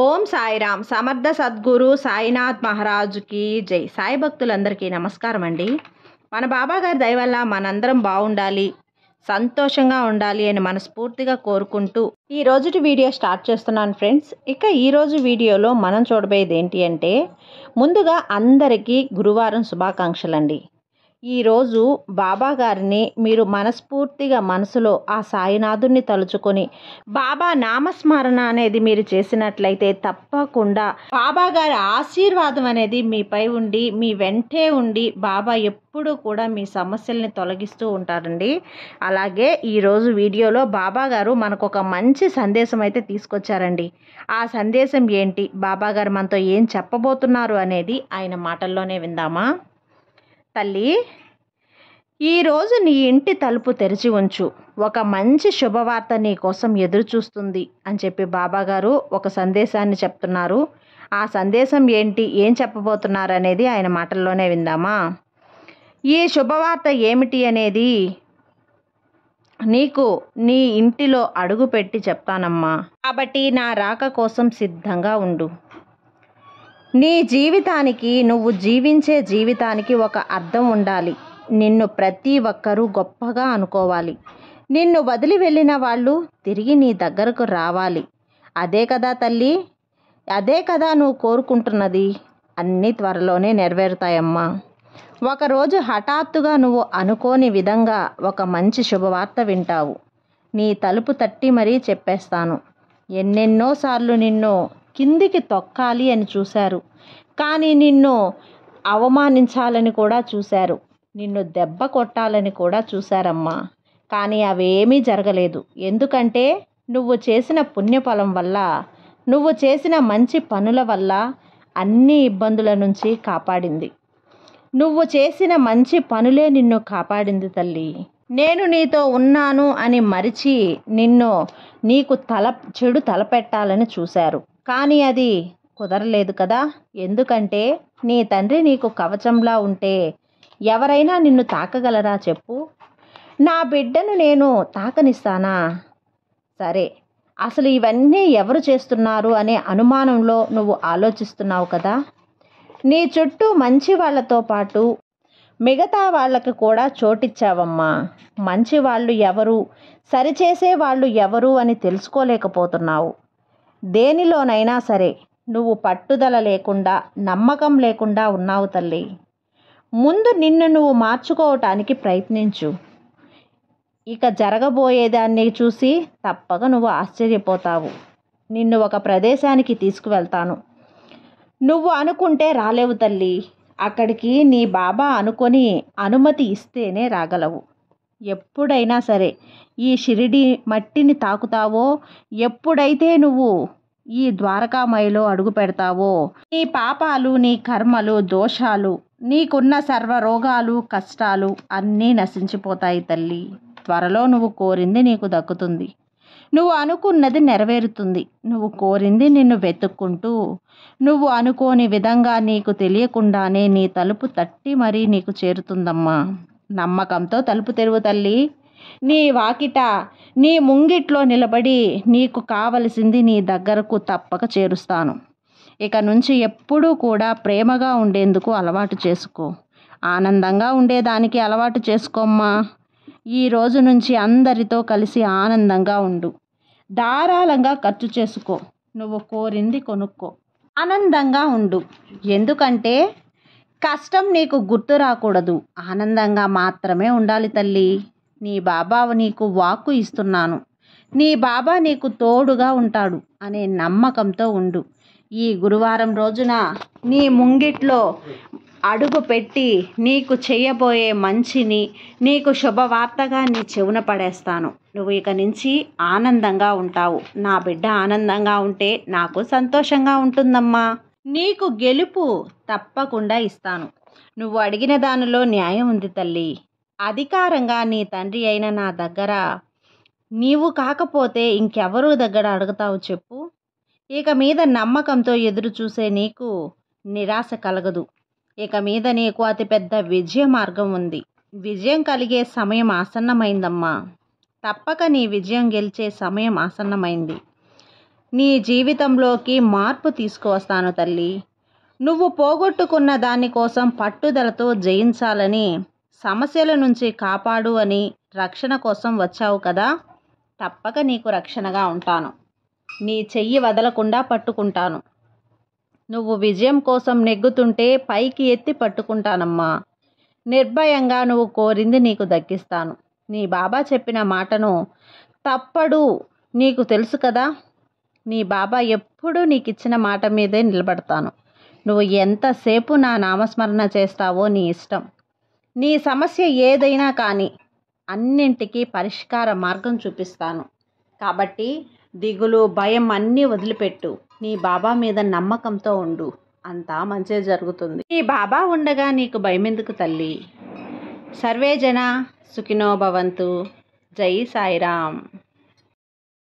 ఓం సాయిరామ్ సమర్థ సద్గురు సాయినాథ్ మహారాజుకి జై సాయి భక్తులందరికీ నమస్కారం అండి మన బాబాగారి దయ వల్ల మనందరం బాగుండాలి సంతోషంగా ఉండాలి అని మనస్ఫూర్తిగా కోరుకుంటూ ఈ రోజుటి వీడియో స్టార్ట్ చేస్తున్నాను ఫ్రెండ్స్ ఇక ఈరోజు వీడియోలో మనం చూడబోయేది ఏంటి అంటే ముందుగా అందరికీ గురువారం శుభాకాంక్షలండి ఈరోజు బాబాగారిని మీరు మనస్ఫూర్తిగా మనసులో ఆ సాయినాథుణ్ణి తలుచుకొని బాబా నామస్మరణ అనేది మీరు చేసినట్లయితే తప్పకుండా బాబాగారి ఆశీర్వాదం అనేది మీపై ఉండి మీ వెంటే ఉండి బాబా ఎప్పుడూ కూడా మీ సమస్యల్ని తొలగిస్తూ ఉంటారండి అలాగే ఈరోజు వీడియోలో బాబాగారు మనకు ఒక మంచి సందేశం అయితే తీసుకొచ్చారండి ఆ సందేశం ఏంటి బాబాగారు మనతో ఏం చెప్పబోతున్నారు అనేది ఆయన మాటల్లోనే విందామా తల్లి ఈరోజు నీ ఇంటి తలుపు తెరిచి ఉంచు ఒక మంచి శుభవార్త నీ కోసం ఎదురుచూస్తుంది అని చెప్పి బాబాగారు ఒక సందేశాన్ని చెప్తున్నారు ఆ సందేశం ఏంటి ఏం చెప్పబోతున్నారు అనేది ఆయన మాటల్లోనే విందామా ఈ శుభవార్త ఏమిటి అనేది నీకు నీ ఇంటిలో అడుగుపెట్టి చెప్తానమ్మా కాబట్టి నా రాక కోసం సిద్ధంగా ఉండు నీ జీవితానికి నువ్వు జీవించే జీవితానికి ఒక అర్థం ఉండాలి నిన్ను ప్రతి ఒక్కరూ గొప్పగా అనుకోవాలి నిన్ను వదిలి వెళ్ళిన వాళ్ళు తిరిగి నీ దగ్గరకు రావాలి అదే కదా తల్లి అదే కదా నువ్వు కోరుకుంటున్నది అన్నీ త్వరలోనే నెరవేరుతాయమ్మా ఒకరోజు హఠాత్తుగా నువ్వు అనుకోని విధంగా ఒక మంచి శుభవార్త వింటావు నీ తలుపు తట్టి మరీ చెప్పేస్తాను ఎన్నెన్నోసార్లు నిన్ను కిందికి తొక్కాలి అని చూశారు కానీ నిన్ను అవమానించాలని కూడా చూశారు నిన్ను దెబ్బ కొట్టాలని కూడా చూశారమ్మా కానీ అవేమీ జరగలేదు ఎందుకంటే నువ్వు చేసిన పుణ్యఫలం వల్ల నువ్వు చేసిన మంచి పనుల వల్ల అన్ని ఇబ్బందుల నుంచి కాపాడింది నువ్వు చేసిన మంచి పనులే నిన్ను కాపాడింది తల్లి నేను నీతో ఉన్నాను అని మరిచి నిన్ను నీకు తల చెడు తలపెట్టాలని చూశారు కానీ అది కుదరలేదు కదా ఎందుకంటే నీ తండ్రి నీకు కవచంలా ఉంటే ఎవరైనా నిన్ను తాకగలరా చెప్పు నా బిడ్డను నేను తాకనిస్తానా సరే అసలు ఇవన్నీ ఎవరు చేస్తున్నారు అనే అనుమానంలో నువ్వు ఆలోచిస్తున్నావు కదా నీ చుట్టూ మంచి వాళ్ళతో పాటు మిగతా వాళ్ళకి కూడా చోటిచ్చావమ్మా మంచి వాళ్ళు ఎవరు సరిచేసే వాళ్ళు ఎవరు అని తెలుసుకోలేకపోతున్నావు దేనిలోనైనా సరే నువ్వు పట్టుదల లేకుండా నమ్మకం లేకుండా ఉన్నావు తల్లి ముందు నిన్ను నువ్వు మార్చుకోవటానికి ప్రయత్నించు ఇక జరగబోయేదాన్ని చూసి తప్పక నువ్వు ఆశ్చర్యపోతావు నిన్ను ఒక ప్రదేశానికి తీసుకువెళ్తాను నువ్వు అనుకుంటే రాలేవు తల్లి అక్కడికి నీ బాబా అనుకొని అనుమతి ఇస్తేనే రాగలవు ఎప్పుడైనా సరే ఈ షిరిడి మట్టిని తాకుతావో ఎప్పుడైతే నువ్వు ఈ ద్వారకామయిలో అడుగు పెడతావో నీ పాపాలు నీ కర్మలు దోషాలు నీకున్న సర్వ రోగాలు కష్టాలు అన్నీ నశించిపోతాయి తల్లి త్వరలో నువ్వు కోరింది నీకు దక్కుతుంది నువ్వు అనుకున్నది నెరవేరుతుంది నువ్వు కోరింది నిన్ను వెతుక్కుంటూ నువ్వు అనుకోని విధంగా నీకు తెలియకుండానే నీ తలుపు తట్టి మరీ నీకు చేరుతుందమ్మా నమ్మకంతో తలుపు తెరువు తల్లి నీ వాకిట నీ ముంగిట్లో నిలబడి నీకు కావలసింది నీ దగ్గరకు తప్పక చేరుస్తాను ఇక నుంచి ఎప్పుడూ కూడా ప్రేమగా ఉండేందుకు అలవాటు చేసుకో ఆనందంగా ఉండేదానికి అలవాటు చేసుకోమ్మా ఈ రోజు నుంచి అందరితో కలిసి ఆనందంగా ఉండు ధారాళంగా ఖర్చు చేసుకో నువ్వు కోరింది కొనుక్కో ఆనందంగా ఉండు ఎందుకంటే కష్టం నీకు గుర్తు రాకూడదు ఆనందంగా మాత్రమే ఉండాలి తల్లి నీ బాబా నీకు వాక్కు ఇస్తున్నాను నీ బాబా నీకు తోడుగా ఉంటాడు అనే నమ్మకంతో ఉండు ఈ గురువారం రోజున నీ ముంగిట్లో అడుగు పెట్టి నీకు చేయబోయే మంచిని నీకు శుభవార్తగా నీ చెవున పడేస్తాను నువ్వు ఇక నుంచి ఆనందంగా ఉంటావు నా బిడ్డ ఆనందంగా ఉంటే నాకు సంతోషంగా ఉంటుందమ్మా నీకు గెలుపు తప్పకుండా ఇస్తాను నువ్వు అడిగిన దానిలో న్యాయం ఉంది తల్లి అధికారంగా నీ తండ్రి అయిన నా దగ్గర నీవు కాకపోతే ఇంకెవరు దగ్గర అడుగుతావు చెప్పు ఇక మీద నమ్మకంతో ఎదురు చూసే నీకు నిరాశ కలగదు ఇక మీద నీకు అతిపెద్ద విజయ మార్గం ఉంది విజయం కలిగే సమయం ఆసన్నమైందమ్మా తప్పక నీ విజయం గెలిచే సమయం ఆసన్నమైంది నీ జీవితంలోకి మార్పు తీసుకువస్తాను తల్లి నువ్వు పోగొట్టుకున్న దానికోసం పట్టుదలతో జయించాలని సమస్యల నుంచి కాపాడు అని రక్షణ కోసం వచ్చావు కదా తప్పక నీకు రక్షణగా ఉంటాను నీ చెయ్యి వదలకుండా పట్టుకుంటాను నువ్వు విజయం కోసం నెగ్గుతుంటే పైకి ఎత్తి పట్టుకుంటానమ్మా నిర్భయంగా నువ్వు కోరింది నీకు దక్కిస్తాను నీ బాబా చెప్పిన మాటను తప్పడు నీకు తెలుసు కదా నీ బాబా ఎప్పుడూ నీకు ఇచ్చిన మాట మీదే నిలబడతాను నువ్వు ఎంతసేపు నా నామస్మరణ చేస్తావో నీ ఇష్టం నీ సమస్య ఏదైనా కానీ అన్నింటికీ పరిష్కార మార్గం చూపిస్తాను కాబట్టి దిగులు భయం అన్నీ వదిలిపెట్టు నీ బాబా మీద నమ్మకంతో ఉండు అంతా మంచిగా జరుగుతుంది నీ బాబా ఉండగా నీకు భయం ఎందుకు తల్లి సర్వేజన సుఖినో భవంతు జై సాయిరామ్